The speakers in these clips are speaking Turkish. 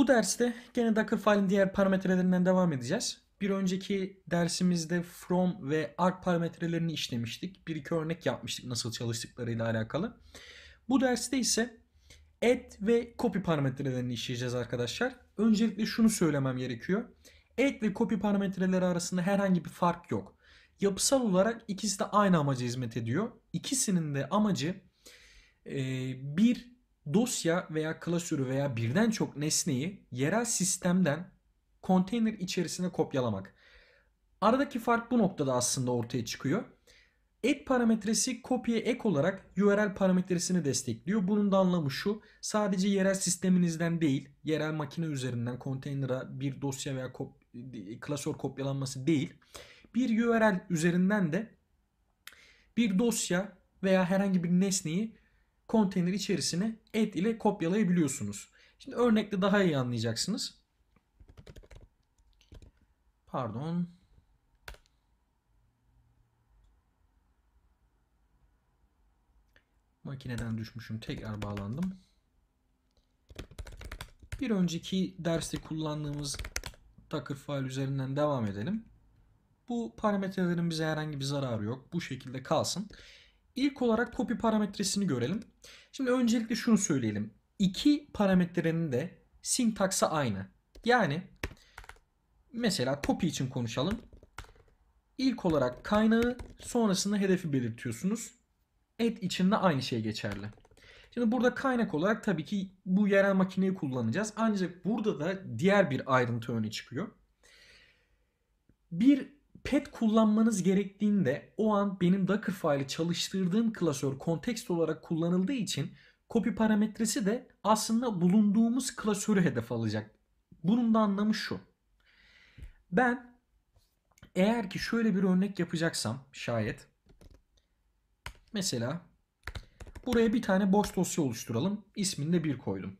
Bu derste gene Dockerfile'in diğer parametrelerinden devam edeceğiz. Bir önceki dersimizde from ve arg parametrelerini işlemiştik. Bir iki örnek yapmıştık nasıl çalıştıklarıyla alakalı. Bu derste ise add ve copy parametrelerini işleyeceğiz arkadaşlar. Öncelikle şunu söylemem gerekiyor. Add ve copy parametreleri arasında herhangi bir fark yok. Yapısal olarak ikisi de aynı amaca hizmet ediyor. İkisinin de amacı e, bir dosya veya klasörü veya birden çok nesneyi yerel sistemden konteyner içerisine kopyalamak. Aradaki fark bu noktada aslında ortaya çıkıyor. Et parametresi kopya ek olarak URL parametresini destekliyor. Bunun da anlamı şu. Sadece yerel sisteminizden değil, yerel makine üzerinden konteynere bir dosya veya kop klasör kopyalanması değil. Bir URL üzerinden de bir dosya veya herhangi bir nesneyi konteyner içerisine add ile kopyalayabiliyorsunuz. Şimdi örnekle daha iyi anlayacaksınız. Pardon. Makineden düşmüşüm. Tekrar bağlandım. Bir önceki derste kullandığımız Docker file üzerinden devam edelim. Bu parametrelerin bize herhangi bir zararı yok. Bu şekilde kalsın. İlk olarak copy parametresini görelim. Şimdi öncelikle şunu söyleyelim. İki parametrenin de sintaksı aynı. Yani mesela copy için konuşalım. İlk olarak kaynağı sonrasında hedefi belirtiyorsunuz. Et için de aynı şey geçerli. Şimdi burada kaynak olarak tabii ki bu yerel makineyi kullanacağız. Ancak burada da diğer bir ayrıntı öne çıkıyor. Bir pet kullanmanız gerektiğinde o an benim Dockerfile'ı çalıştırdığım klasör kontekst olarak kullanıldığı için copy parametresi de aslında bulunduğumuz klasörü hedef alacak. Bunun da anlamı şu. Ben eğer ki şöyle bir örnek yapacaksam şayet mesela buraya bir tane boş dosya oluşturalım. İsmini de bir koydum.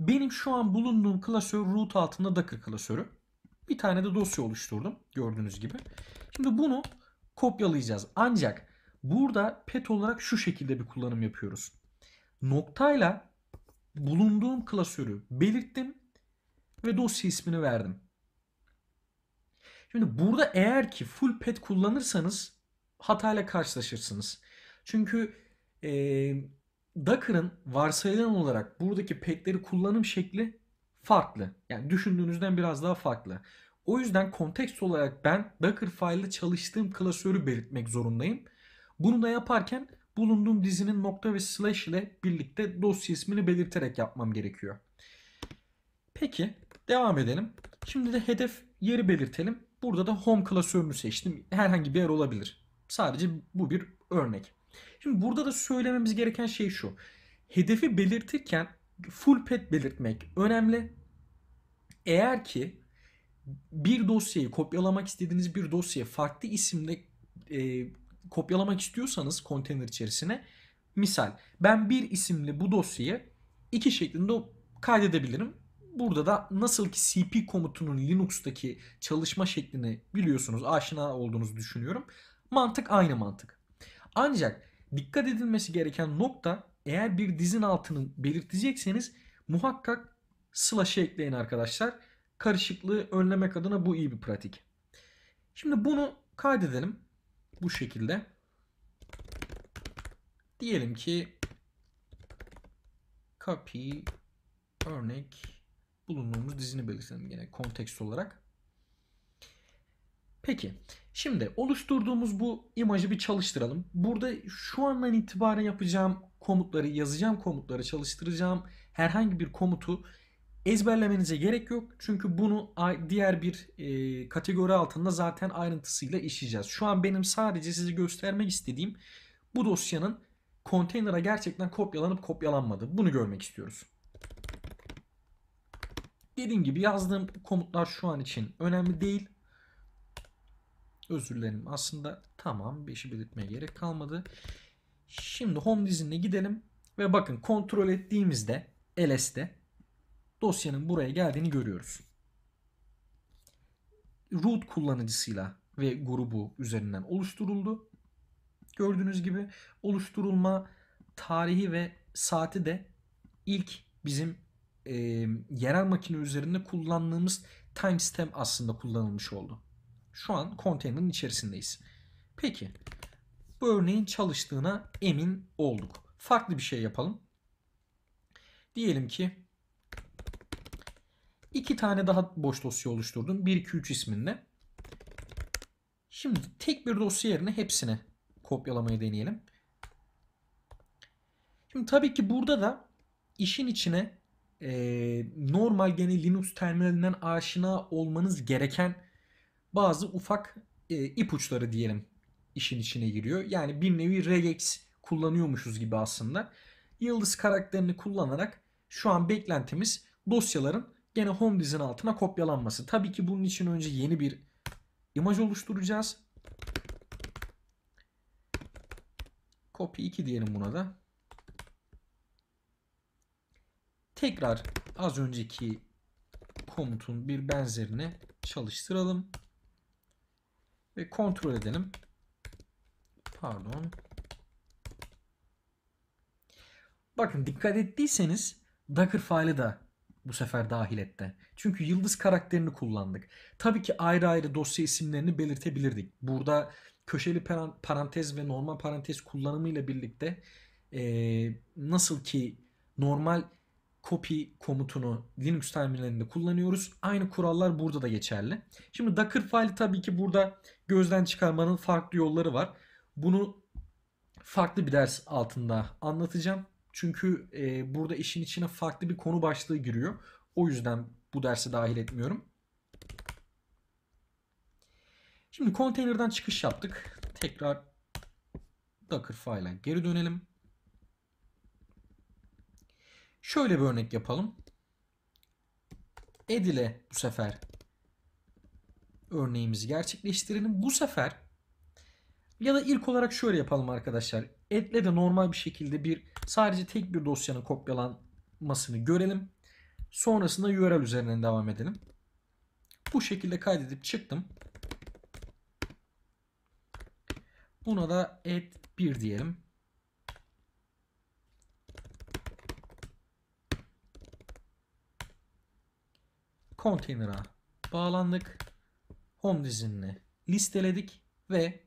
Benim şu an bulunduğum klasör root altında Docker klasörü. Bir tane de dosya oluşturdum gördüğünüz gibi. Şimdi bunu kopyalayacağız. Ancak burada pet olarak şu şekilde bir kullanım yapıyoruz. Noktayla bulunduğum klasörü belirttim ve dosya ismini verdim. Şimdi burada eğer ki full pet kullanırsanız hatayla karşılaşırsınız. Çünkü e, Docker'ın varsayılan olarak buradaki petleri kullanım şekli farklı. Yani düşündüğünüzden biraz daha farklı. O yüzden kontekst olarak ben Dockerfile'da çalıştığım klasörü belirtmek zorundayım. Bunu da yaparken bulunduğum dizinin nokta ve slash ile birlikte dosya ismini belirterek yapmam gerekiyor. Peki devam edelim. Şimdi de hedef yeri belirtelim. Burada da home klasörünü seçtim. Herhangi bir yer olabilir. Sadece bu bir örnek. Şimdi burada da söylememiz gereken şey şu. Hedefi belirtirken full pet belirtmek önemli. Eğer ki bir dosyayı kopyalamak istediğiniz bir dosyayı farklı isimle e, kopyalamak istiyorsanız konteyner içerisine misal ben bir isimli bu dosyayı iki şeklinde kaydedebilirim. Burada da nasıl ki cp komutunun Linux'taki çalışma şeklini biliyorsunuz aşina olduğunuzu düşünüyorum. Mantık aynı mantık. Ancak dikkat edilmesi gereken nokta eğer bir dizin altını belirtecekseniz muhakkak slash'e ekleyin arkadaşlar. Karışıklığı önlemek adına bu iyi bir pratik. Şimdi bunu kaydedelim. Bu şekilde. Diyelim ki copy örnek bulunduğumuz dizini belirtelim yine kontekst olarak. Peki Şimdi oluşturduğumuz bu imajı bir çalıştıralım. Burada şu andan itibaren yapacağım komutları yazacağım, komutları çalıştıracağım. Herhangi bir komutu ezberlemenize gerek yok. Çünkü bunu diğer bir e, kategori altında zaten ayrıntısıyla işleyeceğiz. Şu an benim sadece size göstermek istediğim bu dosyanın konteynere gerçekten kopyalanıp kopyalanmadı. Bunu görmek istiyoruz. Dediğim gibi yazdığım komutlar şu an için önemli değil. Özür dilerim. Aslında tamam bir 5'i belirtmeye gerek kalmadı. Şimdi home dizinine gidelim ve bakın kontrol ettiğimizde ls'de dosyanın buraya geldiğini görüyoruz. Root kullanıcısıyla ve grubu üzerinden oluşturuldu. Gördüğünüz gibi oluşturulma tarihi ve saati de ilk bizim e, yerel makine üzerinde kullandığımız timestamp aslında kullanılmış oldu. Şu an konteynerin içerisindeyiz. Peki bu örneğin çalıştığına emin olduk. Farklı bir şey yapalım. Diyelim ki iki tane daha boş dosya oluşturdum. 1, 2, 3 isminde. Şimdi tek bir dosya yerine hepsini kopyalamayı deneyelim. Şimdi tabii ki burada da işin içine e, normal gene Linux terminalinden aşina olmanız gereken bazı ufak e, ipuçları diyelim işin içine giriyor. Yani bir nevi regex kullanıyormuşuz gibi aslında. Yıldız karakterini kullanarak şu an beklentimiz dosyaların gene home dizin altına kopyalanması. Tabii ki bunun için önce yeni bir imaj oluşturacağız. Copy 2 diyelim buna da. Tekrar az önceki komutun bir benzerini çalıştıralım. Ve kontrol edelim. Pardon. Bakın dikkat ettiyseniz Docker faili de bu sefer dahil etti. Çünkü yıldız karakterini kullandık. Tabii ki ayrı ayrı dosya isimlerini belirtebilirdik. Burada köşeli parantez ve normal parantez kullanımıyla birlikte e, nasıl ki normal copy komutunu Linux terminalinde kullanıyoruz. Aynı kurallar burada da geçerli. Şimdi Docker faili tabii ki burada gözden çıkarmanın farklı yolları var. Bunu farklı bir ders altında anlatacağım. Çünkü e, burada işin içine farklı bir konu başlığı giriyor. O yüzden bu derse dahil etmiyorum. Şimdi konteynerden çıkış yaptık. Tekrar Docker file'a geri dönelim. Şöyle bir örnek yapalım. Edile bu sefer örneğimizi gerçekleştirelim. Bu sefer ya da ilk olarak şöyle yapalım arkadaşlar. Edle de normal bir şekilde bir sadece tek bir dosyanın kopyalanmasını görelim. Sonrasında URL üzerinden devam edelim. Bu şekilde kaydedip çıktım. Buna da add 1 diyelim. Container'a bağlandık. Home dizinini listeledik ve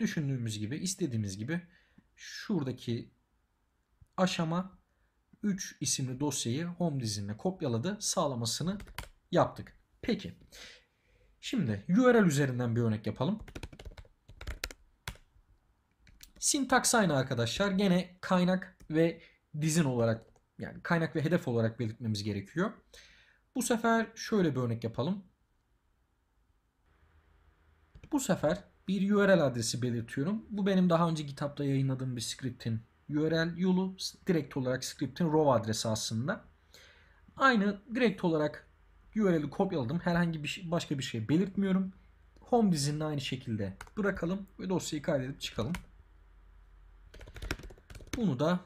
düşündüğümüz gibi istediğimiz gibi şuradaki aşama 3 isimli dosyayı home dizinine kopyaladı sağlamasını yaptık. Peki şimdi URL üzerinden bir örnek yapalım. Sintaks aynı arkadaşlar. Gene kaynak ve dizin olarak yani kaynak ve hedef olarak belirtmemiz gerekiyor. Bu sefer şöyle bir örnek yapalım. Bu sefer bir URL adresi belirtiyorum. Bu benim daha önce GitHub'da yayınladığım bir script'in URL yolu direkt olarak script'in row adresi aslında. Aynı direkt olarak URL'i kopyaladım. Herhangi bir şey, başka bir şey belirtmiyorum. Home dizinin aynı şekilde bırakalım ve dosyayı kaydedip çıkalım. Bunu da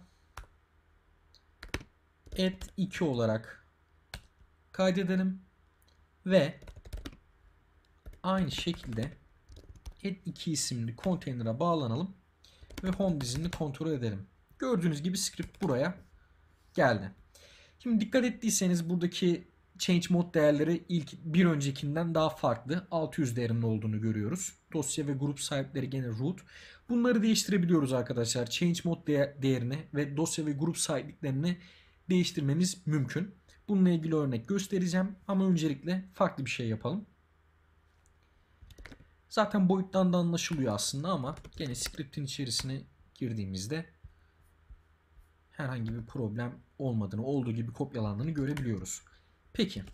add 2 olarak kaydedelim. Ve aynı şekilde et 2 isimli konteynere bağlanalım. Ve home dizini kontrol edelim. Gördüğünüz gibi script buraya geldi. Şimdi dikkat ettiyseniz buradaki change mode değerleri ilk bir öncekinden daha farklı. 600 değerinin olduğunu görüyoruz. Dosya ve grup sahipleri gene root. Bunları değiştirebiliyoruz arkadaşlar. Change mode değerini ve dosya ve grup sahipliklerini değiştirmemiz mümkün. Bununla ilgili örnek göstereceğim ama öncelikle farklı bir şey yapalım. Zaten boyuttan da anlaşılıyor aslında ama gene script'in içerisine girdiğimizde herhangi bir problem olmadığını, olduğu gibi kopyalandığını görebiliyoruz. Peki